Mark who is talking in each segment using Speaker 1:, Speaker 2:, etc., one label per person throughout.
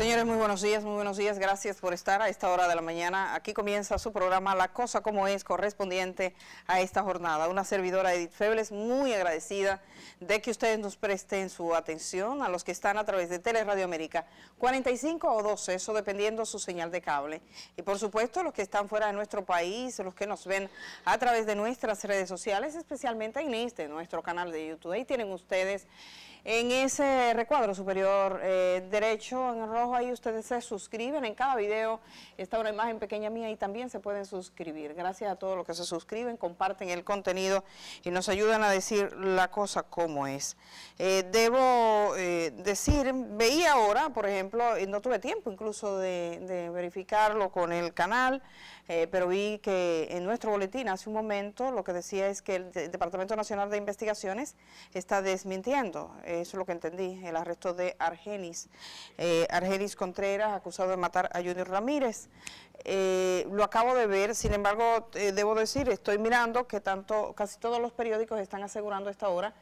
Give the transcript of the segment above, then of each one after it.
Speaker 1: Señores, muy buenos días, muy buenos días. Gracias por estar a esta hora de la mañana. Aquí comienza su programa La Cosa Como Es, correspondiente a esta jornada. Una servidora Edith Febles muy agradecida de que ustedes nos presten su atención a los que están a través de Teleradio América 45 o 12, eso dependiendo su señal de cable. Y por supuesto, los que están fuera de nuestro país, los que nos ven a través de nuestras redes sociales, especialmente en este, nuestro canal de YouTube. Ahí tienen ustedes en ese recuadro superior eh, derecho, en rojo, ahí ustedes se suscriben. En cada video está una imagen pequeña mía y también se pueden suscribir. Gracias a todos los que se suscriben, comparten el contenido y nos ayudan a decir la cosa como es. Eh, debo decir, veía ahora, por ejemplo, no tuve tiempo incluso de, verificarlo con el canal, eh, pero vi que en nuestro boletín hace un momento lo que decía es que el, Departamento Nacional de Investigaciones está desmintiendo, eso es lo que entendí, el arresto de Argenis, eh, Argenis Contreras, acusado de matar a Junior Ramírez. Eh, lo acabo de ver, sin embargo, debo decir, estoy mirando que tanto, casi todos los periódicos están asegurando esta hora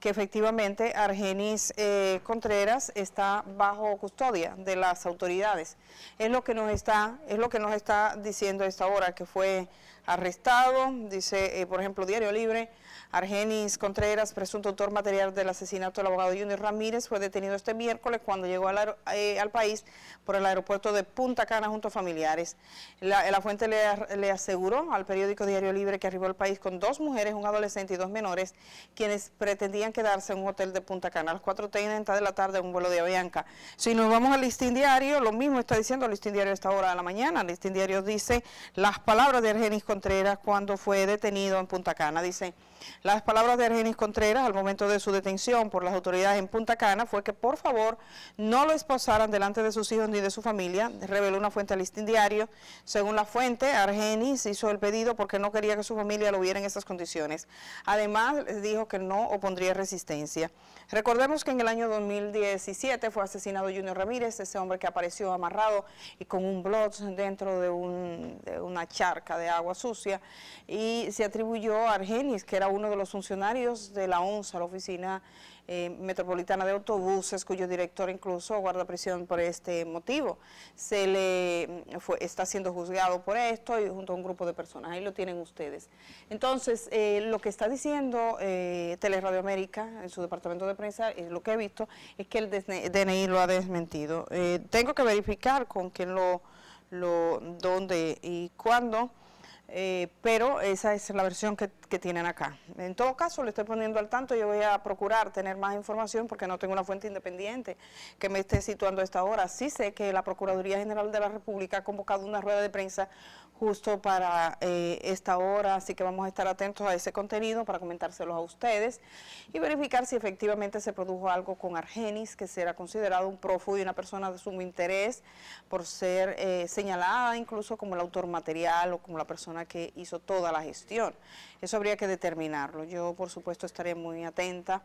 Speaker 1: que efectivamente Argenis eh, Contreras está bajo custodia de las autoridades. Es lo que nos está, es lo que nos está diciendo esta hora, que fue arrestado. Dice, eh, por ejemplo, Diario Libre, Argenis Contreras, presunto autor material del asesinato del abogado Junior Ramírez, fue detenido este miércoles cuando llegó al, eh, país por el aeropuerto de Punta Cana junto a familiares. La, fuente le, aseguró al periódico Diario Libre que arribó al país con dos mujeres, un adolescente y dos menores, quienes pretendían quedarse en un hotel de Punta Cana a las 4.30 de la tarde en un vuelo de Avianca. Si nos vamos al listín diario, lo mismo está diciendo el listín diario a esta hora de la mañana. El listín diario dice las palabras de Argenis Contreras Contreras cuando fue detenido en Punta Cana. dice... Las palabras de Argenis Contreras al momento de su detención por las autoridades en Punta Cana fue que por favor no lo esposaran delante de sus hijos ni de su familia, reveló una fuente al listín diario. Según la fuente, Argenis hizo el pedido porque no quería que su familia lo viera en esas condiciones. Además, dijo que no opondría resistencia. Recordemos que en el año 2017 fue asesinado Junior Ramírez, ese hombre que apareció amarrado y con un blot dentro de, de una charca de agua sucia y se atribuyó a Argenis, que era un uno de los funcionarios de la ONSA, la Oficina eh, Metropolitana de Autobuses, cuyo director incluso guarda prisión por este motivo. Se le mm, está siendo juzgado por esto y junto a un grupo de personas. Ahí lo tienen ustedes. Entonces, eh, lo que está diciendo eh, Teleradio América en su departamento de prensa, lo que he visto, es que el DNI lo ha desmentido. Eh, tengo que verificar con quién lo, lo dónde y cuándo. pero esa es la versión que, que tienen acá. En todo caso, le estoy poniendo al tanto, yo voy a procurar tener más información porque no tengo una fuente independiente que me esté situando a esta hora. Sí sé que la Procuraduría General de la República ha convocado una rueda de prensa justo para eh, esta hora, así que vamos a estar atentos a ese contenido para comentárselo a ustedes y verificar si efectivamente se produjo algo con Argenis, que será considerado un prófugo y una persona de sumo interés por ser eh, señalada incluso como el autor material o como la persona que hizo toda la gestión. Eso habría que determinarlo. Yo, por supuesto, estaré muy atenta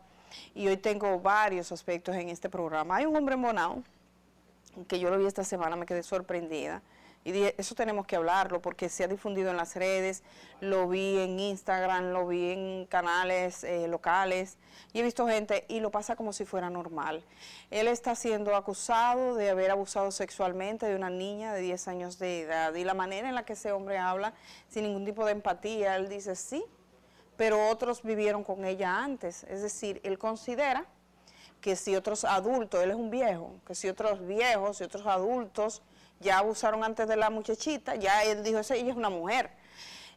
Speaker 1: y hoy tengo varios aspectos en este programa. Hay un hombre en que yo lo vi esta semana, me quedé sorprendida. Y dije, eso tenemos que hablarlo porque se ha difundido en las redes, lo vi en Instagram, lo vi en canales eh, locales y he visto gente y lo pasa como si fuera normal. Él está siendo acusado de haber abusado sexualmente de una niña de 10 años de edad y la manera en la que ese hombre habla sin ningún tipo de empatía, él dice, sí, pero otros vivieron con ella antes. Es decir, él considera que si otros adultos, él es un viejo, que si otros viejos, y otros adultos ya abusaron antes de la muchachita, ya él dijo, ella es una mujer.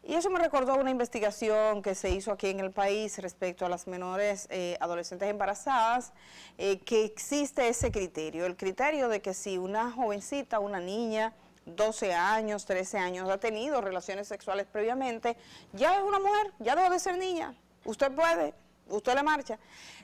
Speaker 1: Y eso me recordó una investigación que se hizo aquí en el país respecto a las menores eh, adolescentes embarazadas, eh, que existe ese criterio, el criterio de que si una jovencita, una niña, 12 años, 13 años, ha tenido relaciones sexuales previamente, ya es una mujer, ya debe de ser niña, usted puede, usted le marcha.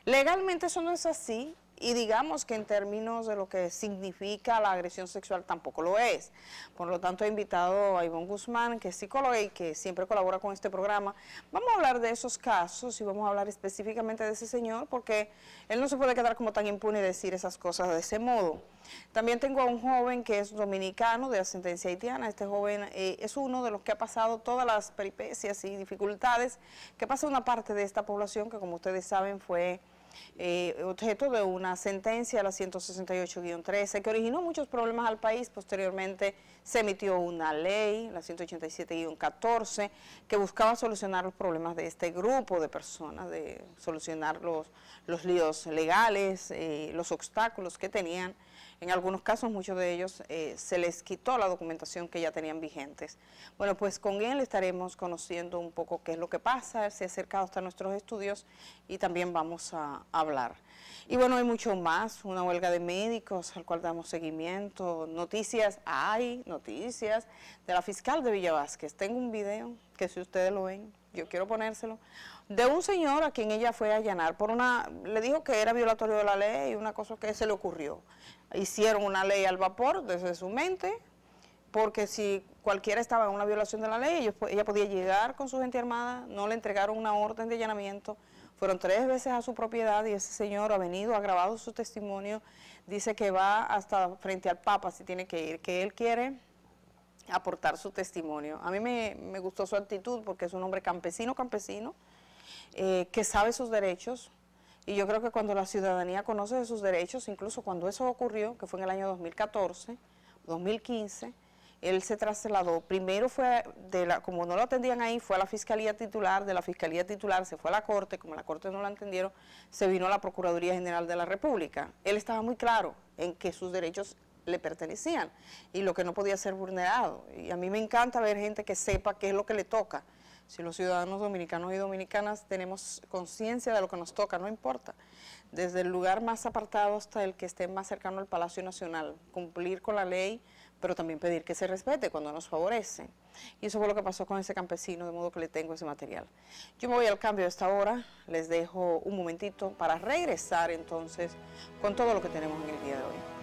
Speaker 1: Legalmente eso no es así, y digamos que en términos de lo que significa la agresión sexual tampoco lo es. Por lo tanto, he invitado a Ivonne Guzmán, que es psicóloga y que siempre colabora con este programa. Vamos a hablar de esos casos y vamos a hablar específicamente de ese señor porque él no se puede quedar como tan impune y decir esas cosas de ese modo. También tengo a un joven que es dominicano de ascendencia haitiana. Este joven eh, es uno de los que ha pasado todas las peripecias y dificultades que pasa una parte de esta población que como ustedes saben fue eh, objeto de una sentencia, la 168-13, que originó muchos problemas al país. Posteriormente se emitió una ley, la 187-14, que buscaba solucionar los problemas de este grupo de personas, de solucionar los, líos legales, eh, los obstáculos que tenían en algunos casos, muchos de ellos eh, se les quitó la documentación que ya tenían vigentes. Bueno, pues con él estaremos conociendo un poco qué es lo que pasa, se ha acercado hasta nuestros estudios y también vamos a hablar. Y bueno, hay mucho más, una huelga de médicos al cual damos seguimiento, noticias, hay noticias de la fiscal de Villa Tengo un video que si ustedes lo ven, yo quiero ponérselo, de un señor a quien ella fue a allanar por una, le dijo que era violatorio de la ley, y una cosa que se le ocurrió. Hicieron una ley al vapor desde su mente, porque si cualquiera estaba en una violación de la ley, ella podía llegar con su gente armada, no le entregaron una orden de allanamiento, fueron tres veces a su propiedad y ese señor ha venido, ha grabado su testimonio, dice que va hasta frente al Papa si tiene que ir, que él quiere aportar su testimonio. A mí me, gustó su actitud porque es un hombre campesino, campesino, eh, que sabe sus derechos. Y yo creo que cuando la ciudadanía conoce de sus derechos, incluso cuando eso ocurrió, que fue en el año 2014, 2015, él se trasladó, primero fue, de la, como no lo atendían ahí, fue a la Fiscalía Titular, de la Fiscalía Titular se fue a la Corte, como la Corte no lo entendieron, se vino a la Procuraduría General de la República. Él estaba muy claro en que sus derechos le pertenecían y lo que no podía ser vulnerado. Y a mí me encanta ver gente que sepa qué es lo que le toca. Si los ciudadanos dominicanos y dominicanas tenemos conciencia de lo que nos toca, no importa. Desde el lugar más apartado hasta el que esté más cercano al Palacio Nacional, cumplir con la ley, pero también pedir que se respete cuando nos favorece. Y eso fue lo que pasó con ese campesino, de modo que le tengo ese material. Yo me voy al cambio de esta hora, les dejo un momentito para regresar entonces con todo lo que tenemos en el día de hoy.